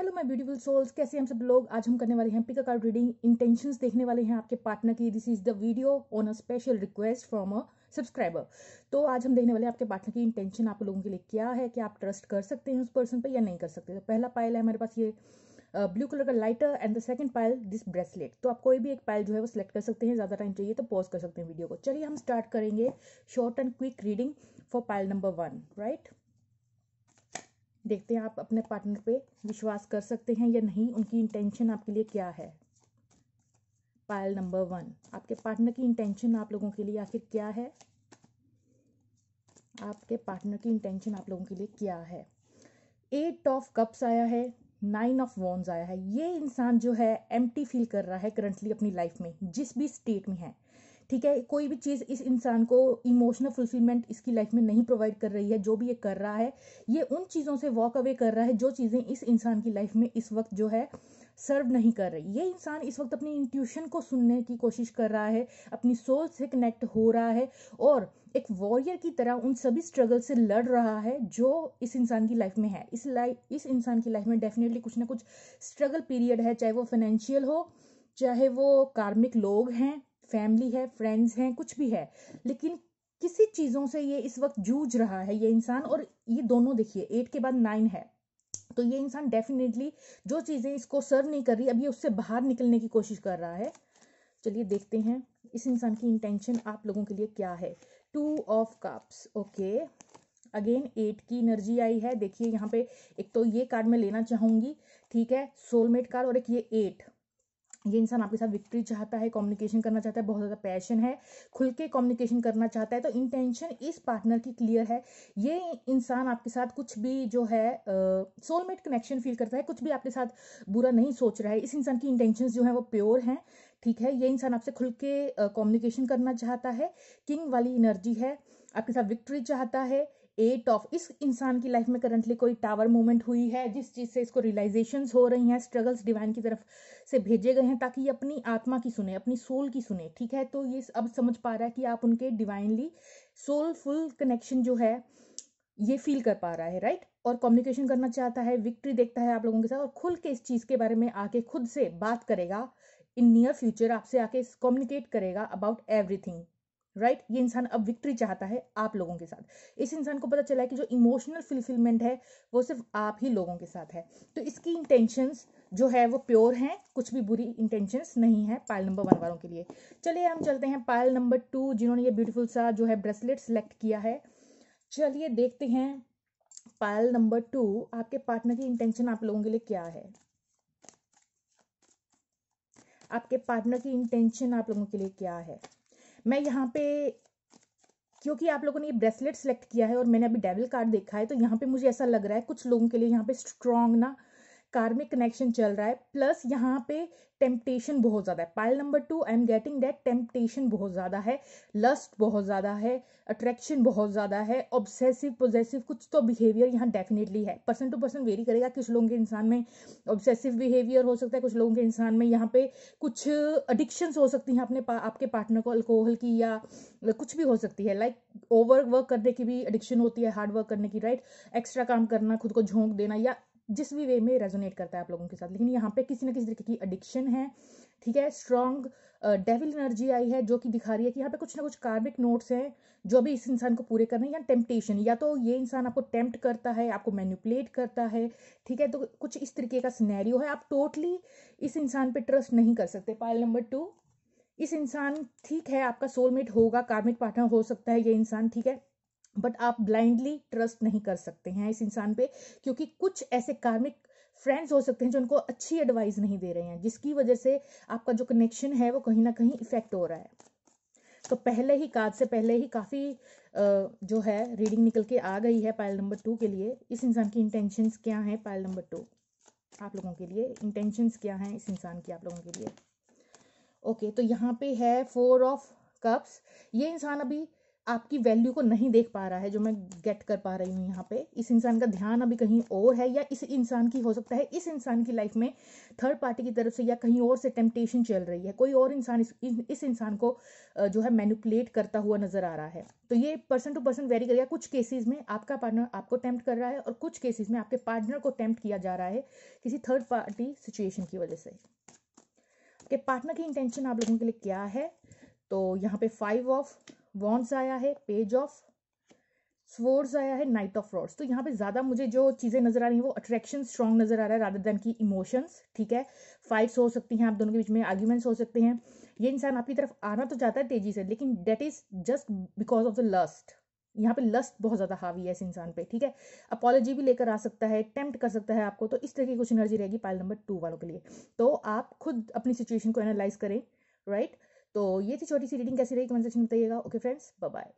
Hello my beautiful souls कैसे हम सब लोग आज हम करने वाले हैं पिक कार्ड रीडिंग इंटेंशंस देखने वाले हैं आपके पार्टनर की this is the video on a special request from a subscriber तो आज हम देखने वाले हैं आपके पार्टनर की इंटेंशन आप लोगों के लिए क्या है कि आप ट्रस्ट कर सकते हैं उस पर्सन पर या नहीं कर सकते तो पहला पायल है हमारे पास ये ब्लू कलर का लाइटर एंड द सेकंड पायल दिस ब्रेसलेट तो आप कोई भी एक पायल जो है वो सिलेक्ट कर सकते हैं ज़्यादा टाइम चाहिए तो पॉज कर सकते हैं वीडियो को चलिए हम स्टार्ट करेंगे short and quick reading for पायल नंबर वन राइट देखते हैं आप अपने पार्टनर पे विश्वास कर सकते हैं या नहीं उनकी इंटेंशन आपके लिए क्या है पायल नंबर वन आपके पार्टनर की इंटेंशन आप लोगों के लिए आखिर क्या है आपके पार्टनर की इंटेंशन आप लोगों के लिए क्या है एट ऑफ कप्स आया है नाइन ऑफ वॉन्स आया है ये इंसान जो है एम्प्टी फील कर रहा है करंटली अपनी लाइफ में जिस भी स्टेट में है ठीक है कोई भी चीज़ इस इंसान को इमोशनल फुलफिलमेंट इसकी लाइफ में नहीं प्रोवाइड कर रही है जो भी ये कर रहा है ये उन चीज़ों से वॉक अवे कर रहा है जो चीज़ें इस इंसान की लाइफ में इस वक्त जो है सर्व नहीं कर रही ये इंसान इस वक्त अपनी इंट्यूशन को सुनने की कोशिश कर रहा है अपनी सोल से कनेक्ट हो रहा है और एक वॉरियर की तरह उन सभी स्ट्रगल से लड़ रहा है जो इस इंसान की लाइफ में है इस लाइफ इस इंसान की लाइफ में डेफिनेटली कुछ ना कुछ स्ट्रगल पीरियड है चाहे वो फाइनेंशियल हो चाहे वो कार्मिक लोग हैं फैमिली है फ्रेंड्स हैं कुछ भी है लेकिन किसी चीज़ों से ये इस वक्त जूझ रहा है ये इंसान और ये दोनों देखिए एट के बाद नाइन है तो ये इंसान डेफिनेटली जो चीज़ें इसको सर्व नहीं कर रही अब ये उससे बाहर निकलने की कोशिश कर रहा है चलिए देखते हैं इस इंसान की इंटेंशन आप लोगों के लिए क्या है two of cups okay again eight की एनर्जी आई है देखिए यहाँ पे एक तो ये कार्ड मैं लेना चाहूँगी ठीक है सोलमेट कार्ड और एक ये एट ये इंसान आपके साथ विक्ट्री चाहता है कम्युनिकेशन करना चाहता है बहुत ज़्यादा पैशन है खुल के कम्युनिकेशन करना चाहता है तो इंटेंशन इस पार्टनर की क्लियर है ये इंसान आपके साथ कुछ भी जो है सोलमेट कनेक्शन फील करता है कुछ भी आपके साथ बुरा नहीं सोच रहा है इस इंसान की इंटेंशन जो हैं वो प्योर हैं ठीक है ये इंसान आपसे खुल के कम्युनिकेशन करना चाहता है किंग वाली एनर्जी है आपके साथ विक्ट्री चाहता है एट ऑफ इस इंसान की लाइफ में करंटली कोई टावर मूवमेंट हुई है जिस चीज़ से इसको रियलाइजेशन हो रही हैं स्ट्रगल्स डिवाइन की तरफ से भेजे गए हैं ताकि ये अपनी आत्मा की सुने अपनी सोल की सुने ठीक है तो ये अब समझ पा रहा है कि आप उनके डिवाइनली सोलफुल कनेक्शन जो है ये फील कर पा रहा है राइट और कम्युनिकेशन करना चाहता है विक्ट्री देखता है आप लोगों के साथ और खुल के इस चीज़ के बारे में आके खुद से बात करेगा इन नियर फ्यूचर आपसे आके कम्युनिकेट करेगा अबाउट एवरीथिंग राइट ये इंसान अब विक्ट्री चाहता है आप लोगों के साथ इस इंसान को पता चला है कि जो इमोशनल फुलफिलमेंट है वो सिर्फ आप ही लोगों के साथ है तो इसकी इंटेंशंस जो है वो प्योर हैं कुछ भी बुरी इंटेंशंस नहीं है पायल नंबर वन वालों के लिए चलिए हम चलते हैं पायल नंबर टू जिन्होंने ये ब्यूटीफुल सा जो है ब्रेसलेट सेलेक्ट किया है चलिए देखते हैं पायल नंबर टू आपके पार्टनर की इंटेंशन आप लोगों के लिए क्या है आपके पार्टनर की इंटेंशन आप लोगों के लिए क्या है मैं यहाँ पे क्योंकि आप लोगों ने ये ब्रेसलेट सेलेक्ट किया है और मैंने अभी डेविल कार्ड देखा है तो यहाँ पे मुझे ऐसा लग रहा है कुछ लोगों के लिए यहाँ पे स्ट्रॉन्ग ना कार्मिक कनेक्शन चल रहा है प्लस यहाँ पे टेम्पटेशन बहुत ज़्यादा है pile number two I am getting that temptation बहुत ज़्यादा है लस्ट बहुत ज़्यादा है अट्रैक्शन बहुत ज़्यादा है ऑब्सेसिव पोजेसिव कुछ तो बिहेवियर यहाँ डेफिनेटली है पर्सन टू पर्सन वेरी करेगा कुछ लोगों के इंसान में ऑब्सेसिव बिहेवियर हो सकता है कुछ लोगों के इंसान में यहाँ पे कुछ अडिक्शंस हो सकती हैं अपने पा, आपके पार्टनर को अल्कोहल की या कुछ भी हो सकती है लाइक ओवर वर्क करने की भी अडिक्शन होती है हार्ड वर्क करने की राइट एक्स्ट्रा काम करना खुद को झोंक देना या जिस भी वे में रेजोनेट करता है आप लोगों के साथ लेकिन यहाँ पे किसी ना किसी तरीके की एडिक्शन है ठीक है स्ट्रॉन्ग डेविल एनर्जी आई है जो कि दिखा रही है कि यहाँ पे कुछ ना कुछ कार्मिक नोट्स हैं जो भी इस इंसान को पूरे करने या टेम्पटेशन या तो ये इंसान आपको टेम्प्ट करता है आपको मैनिपुलेट करता है ठीक है तो कुछ इस तरीके का स्नैरियो है आप टोटली इस इंसान पर ट्रस्ट नहीं कर सकते पायल नंबर टू इस इंसान ठीक है आपका सोलमेट होगा कार्मिक पार्टनर हो सकता है ये इंसान ठीक है बट आप ब्लाइंडली ट्रस्ट नहीं कर सकते हैं इस इंसान पे क्योंकि कुछ ऐसे कार्मिक फ्रेंड्स हो सकते हैं जो उनको अच्छी एडवाइस नहीं दे रहे हैं जिसकी वजह से आपका जो कनेक्शन है वो कहीं ना कहीं इफेक्ट हो रहा है तो पहले ही कार्ड से पहले ही काफ़ी जो है रीडिंग निकल के आ गई है पायल नंबर टू के लिए इस इंसान की इंटेंशंस क्या हैं पायल नंबर टू आप लोगों के लिए इंटेंशंस क्या हैं इस इंसान की आप लोगों के लिए ओके तो यहाँ पे है फोर ऑफ कप्स ये इंसान अभी आपकी वैल्यू को नहीं देख पा रहा है जो मैं गेट कर पा रही हूँ यहाँ पे इस इंसान का ध्यान अभी कहीं और है या इस इंसान की हो सकता है इस इंसान की लाइफ में थर्ड पार्टी की तरफ से या कहीं और से टेम्पटेशन चल रही है कोई और इंसान इस, इस इंसान को जो है मैनिपुलेट करता हुआ नजर आ रहा है तो ये पर्सन टू पर्सन वेरी करेगा कुछ केसेज में आपका पार्टनर आपको अटैम्प्ट कर रहा है और कुछ केसेज में आपके पार्टनर को अटैम्प्ट किया जा रहा है किसी थर्ड पार्टी सिचुएशन की वजह से आपके पार्टनर की इंटेंशन आप लोगों के लिए क्या है तो यहाँ पे फाइव ऑफ वॉन्ट्स आया है पेज ऑफ स्वोर्स आया है नाइट ऑफ रॉड्स तो यहाँ पे ज़्यादा मुझे जो चीज़ें नज़र आ रही हैं वो अट्रैक्शन स्ट्रॉन्ग नज़र आ रहा है राधर देन की इमोशंस ठीक है फाइट्स हो सकती हैं आप दोनों के बीच में आर्ग्यूमेंट्स हो सकते हैं ये इंसान आपकी तरफ आना तो चाहता है तेजी से लेकिन that is just because of the lust यहाँ पे लस्ट बहुत ज़्यादा हावी है इस इंसान पे ठीक है अपॉलॉजी भी लेकर आ सकता है अटैम्प्ट कर सकता है आपको तो इस तरह की कुछ एनर्जी रहेगी पाइल नंबर टू वालों के लिए तो आप खुद अपनी सिचुएशन को एनालाइज करें राइट right? तो ये थी छोटी सी रीडिंग कैसी रही कमेंट सेक्शन में बताइएगा ओके फ्रेंड्स बाय